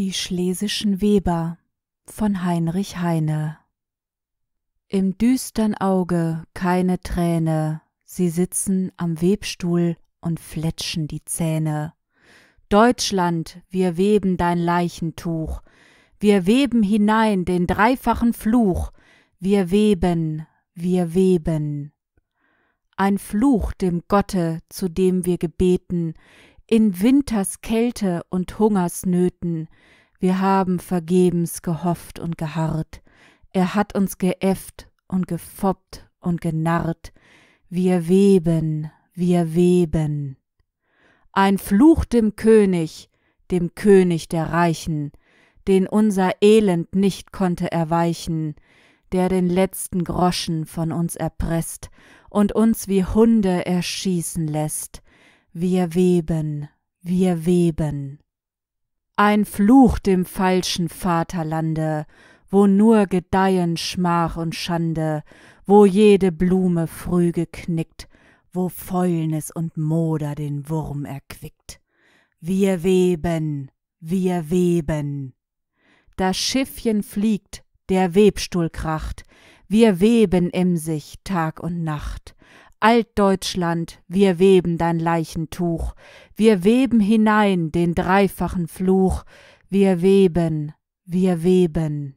Die schlesischen Weber von Heinrich Heine Im düstern Auge keine Träne, sie sitzen am Webstuhl und fletschen die Zähne. Deutschland, wir weben dein Leichentuch, wir weben hinein den dreifachen Fluch, wir weben, wir weben. Ein Fluch dem Gotte, zu dem wir gebeten, in Winters Kälte und Hungersnöten, wir haben vergebens gehofft und geharrt, er hat uns geäfft und gefoppt und genarrt, wir weben, wir weben. Ein Fluch dem König, dem König der Reichen, den unser Elend nicht konnte erweichen, der den letzten Groschen von uns erpresst und uns wie Hunde erschießen lässt, wir weben, wir weben. Ein Fluch dem falschen Vaterlande, wo nur gedeihen Schmach und Schande, wo jede Blume früh geknickt, wo Fäulnis und Moder den Wurm erquickt. Wir weben, wir weben. Das Schiffchen fliegt, der Webstuhl kracht, wir weben im sich Tag und Nacht, Altdeutschland, wir weben dein Leichentuch, wir weben hinein den dreifachen Fluch, wir weben, wir weben.